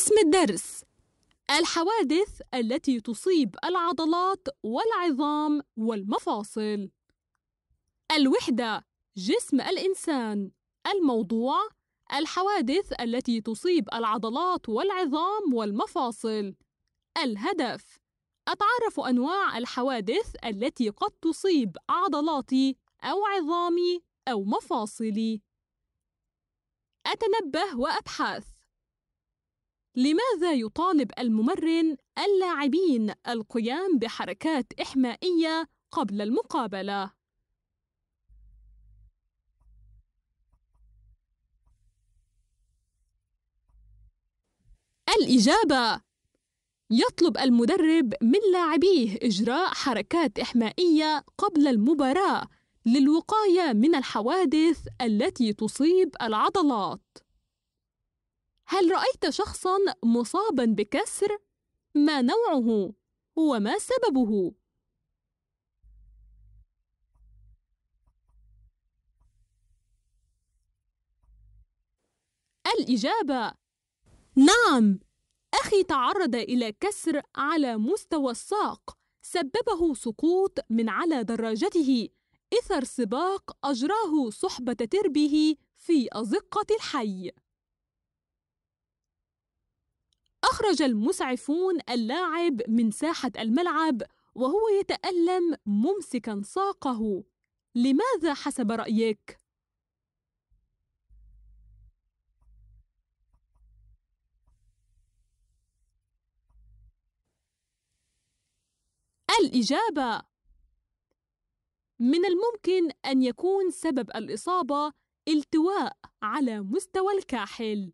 اسم الدرس الحوادث التي تصيب العضلات والعظام والمفاصل الوحدة جسم الإنسان الموضوع الحوادث التي تصيب العضلات والعظام والمفاصل الهدف أتعرف أنواع الحوادث التي قد تصيب عضلاتي أو عظامي أو مفاصلي أتنبه وأبحث لماذا يطالب الممرن اللاعبين القيام بحركات إحمائية قبل المقابلة؟ الإجابة يطلب المدرب من لاعبيه إجراء حركات إحمائية قبل المباراة للوقاية من الحوادث التي تصيب العضلات هل رأيت شخصا مصابا بكسر؟ ما نوعه؟ وما سببه؟ الإجابة نعم أخي تعرض إلى كسر على مستوى الساق سببه سقوط من على دراجته إثر سباق أجراه صحبة تربه في أزقة الحي أخرج المسعفون اللاعب من ساحة الملعب وهو يتألم ممسكا ساقه لماذا حسب رأيك؟ الإجابة من الممكن أن يكون سبب الإصابة التواء على مستوى الكاحل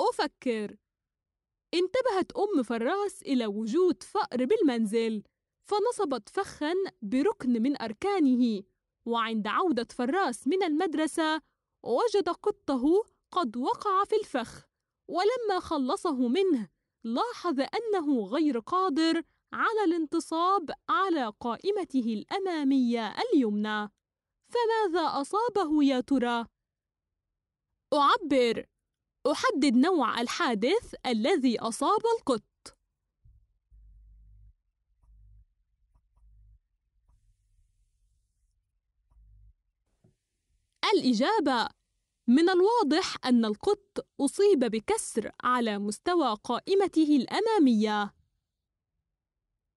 أفكر انتبهت أم فراس إلى وجود فأر بالمنزل فنصبت فخا بركن من أركانه وعند عودة فراس من المدرسة وجد قطه قد وقع في الفخ ولما خلصه منه لاحظ أنه غير قادر على الانتصاب على قائمته الأمامية اليمنى فماذا أصابه يا ترى؟ أعبر أحدد نوع الحادث الذي أصاب القط الإجابة من الواضح أن القط أصيب بكسر على مستوى قائمته الأمامية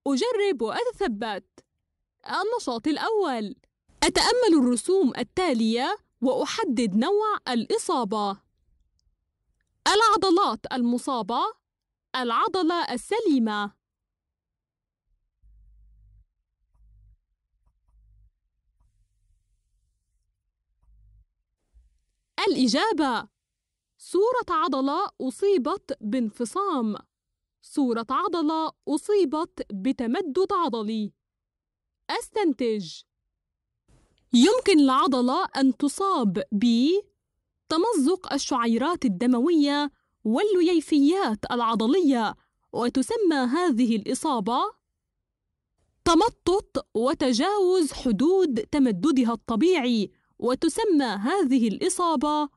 أجرب وأتثبت النشاط الأول أتأمل الرسوم التالية وأحدد نوع الإصابة العضلات المصابة العضلة السليمة الإجابة صورة عضلة أصيبت بانفصام صورة عضلة أصيبت بتمدد عضلي أستنتج يمكن العضلة أن تصاب ب تمزق الشعيرات الدموية واللييفيات العضلية وتسمى هذه الإصابة تمطط وتجاوز حدود تمددها الطبيعي وتسمى هذه الإصابة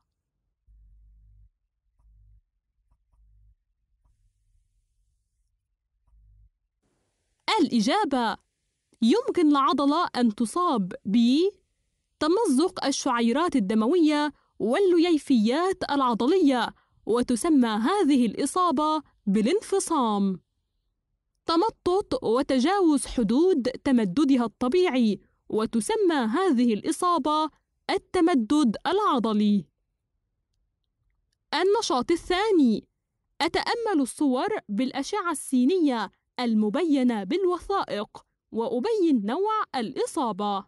الإجابة يمكن العضلة أن تصاب ب تمزق الشعيرات الدموية واللييفيات العضلية وتسمى هذه الإصابة بالانفصام تمطط وتجاوز حدود تمددها الطبيعي وتسمى هذه الإصابة التمدد العضلي النشاط الثاني أتأمل الصور بالأشعة السينية المبينة بالوثائق وأبين نوع الإصابة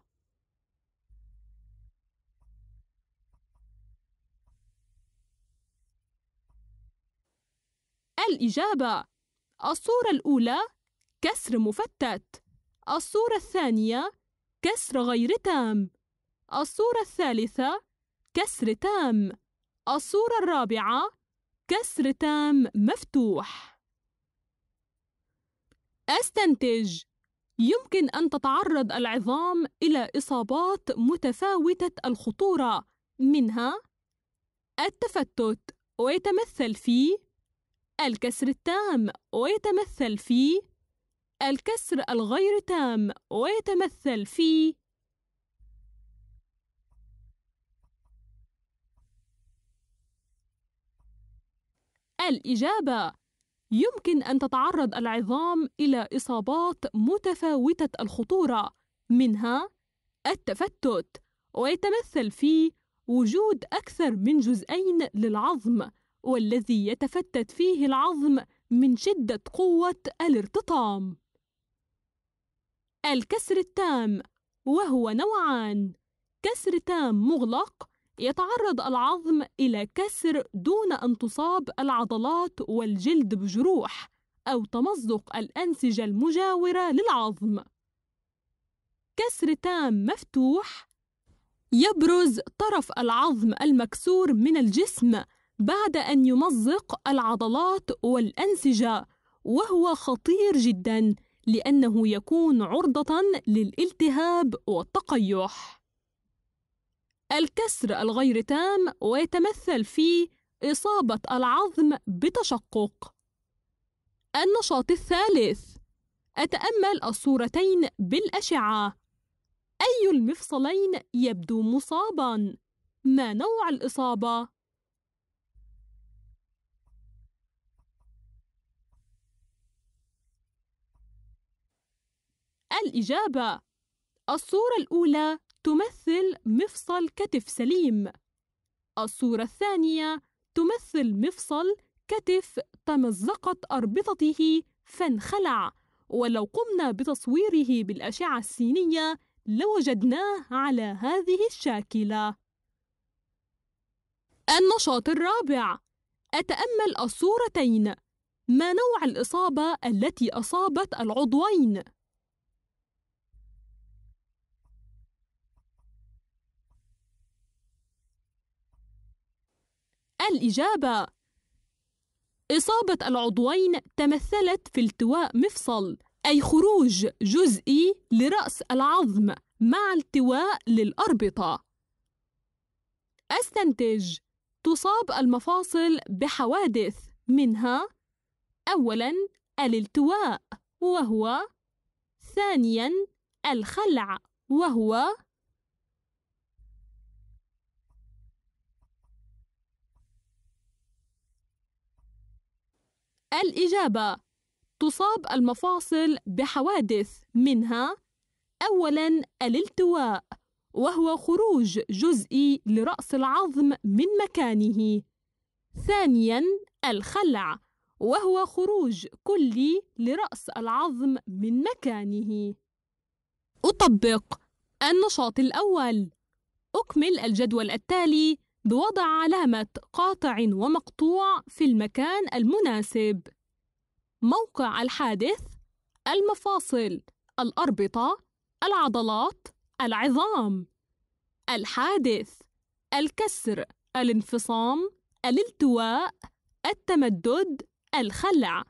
الإجابة الصورة الأولى كسر مفتت الصورة الثانية كسر غير تام الصورة الثالثة كسر تام الصورة الرابعة كسر تام مفتوح أستنتج يمكن أن تتعرض العظام إلى إصابات متفاوتة الخطورة منها التفتت ويتمثل في الكسر التام ويتمثل في الكسر الغير تام ويتمثل في الإجابة يمكن أن تتعرض العظام إلى إصابات متفاوتة الخطورة منها التفتت ويتمثل في وجود أكثر من جزئين للعظم والذي يتفتت فيه العظم من شدة قوة الارتطام. الكسر التام وهو نوعان: كسر تام مغلق يتعرض العظم إلى كسر دون أن تصاب العضلات والجلد بجروح أو تمزق الأنسجة المجاورة للعظم. كسر تام مفتوح يبرز طرف العظم المكسور من الجسم بعد أن يمزق العضلات والأنسجة وهو خطير جدا لأنه يكون عرضة للالتهاب والتقيح. الكسر الغير تام ويتمثل في إصابة العظم بتشقق. النشاط الثالث: أتأمل الصورتين بالأشعة. أي المفصلين يبدو مصابًا؟ ما نوع الإصابة؟ الإجابة الصورة الأولى تمثل مفصل كتف سليم الصورة الثانية تمثل مفصل كتف تمزقت أربطته فانخلع ولو قمنا بتصويره بالأشعة السينية لوجدناه على هذه الشاكلة النشاط الرابع أتأمل الصورتين ما نوع الإصابة التي أصابت العضوين؟ الإجابة إصابة العضوين تمثلت في التواء مفصل أي خروج جزئي لرأس العظم مع التواء للأربطة أستنتج تصاب المفاصل بحوادث منها أولاً الالتواء وهو ثانياً الخلع وهو الإجابة تصاب المفاصل بحوادث منها أولا الالتواء وهو خروج جزئي لرأس العظم من مكانه ثانيا الخلع وهو خروج كلي لرأس العظم من مكانه أطبق النشاط الأول أكمل الجدول التالي بوضع علامة قاطع ومقطوع في المكان المناسب موقع الحادث المفاصل الأربطة العضلات العظام الحادث الكسر الانفصام الالتواء التمدد الخلع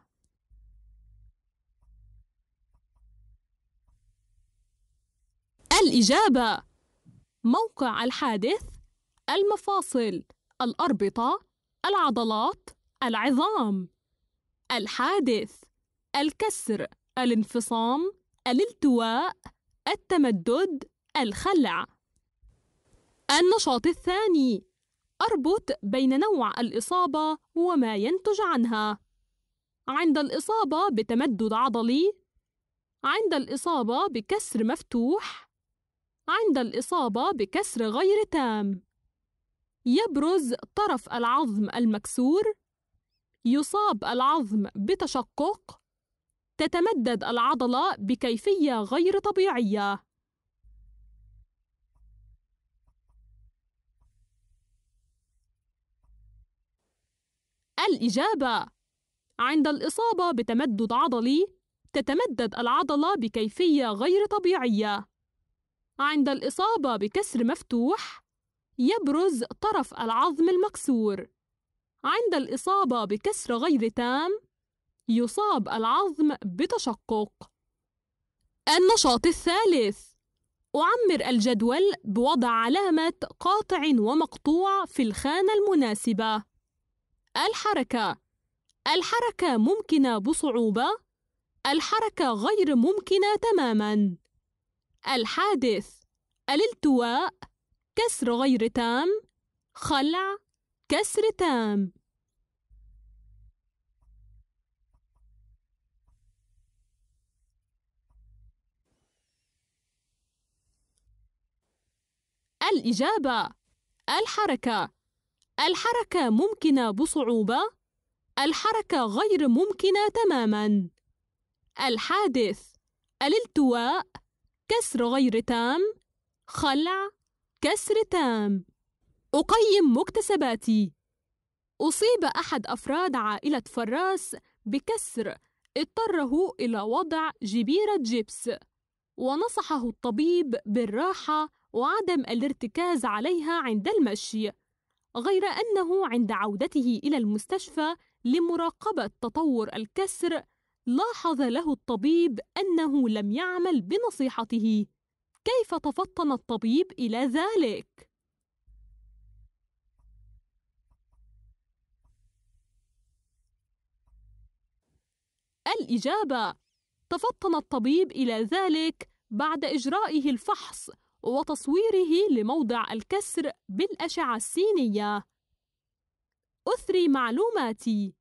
الإجابة موقع الحادث المفاصل الأربطة العضلات العظام الحادث الكسر الانفصام الالتواء التمدد الخلع النشاط الثاني اربط بين نوع الاصابه وما ينتج عنها عند الاصابه بتمدد عضلي عند الاصابه بكسر مفتوح عند الاصابه بكسر غير تام يبرز طرف العظم المكسور يصاب العظم بتشقق تتمدد العضله بكيفيه غير طبيعيه الإجابة عند الإصابة بتمدد عضلي تتمدد العضلة بكيفية غير طبيعية عند الإصابة بكسر مفتوح يبرز طرف العظم المكسور عند الإصابة بكسر غير تام يصاب العظم بتشقق النشاط الثالث أعمر الجدول بوضع علامة قاطع ومقطوع في الخانة المناسبة الحركة الحركة ممكنة بصعوبة الحركة غير ممكنة تماماً الحادث الالتواء كسر غير تام خلع كسر تام الإجابة الحركة الحركة ممكنة بصعوبة الحركة غير ممكنة تماما الحادث الالتواء كسر غير تام خلع كسر تام أقيم مكتسباتي أصيب أحد أفراد عائلة فراس بكسر اضطره إلى وضع جبيرة جبس ونصحه الطبيب بالراحة وعدم الارتكاز عليها عند المشي غير أنه عند عودته إلى المستشفى لمراقبة تطور الكسر لاحظ له الطبيب أنه لم يعمل بنصيحته كيف تفطن الطبيب إلى ذلك؟ الإجابة تفطن الطبيب إلى ذلك بعد إجرائه الفحص وتصويره لموضع الكسر بالأشعة السينية أثري معلوماتي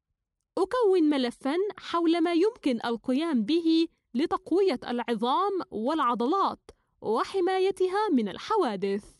أكون ملفا حول ما يمكن القيام به لتقوية العظام والعضلات وحمايتها من الحوادث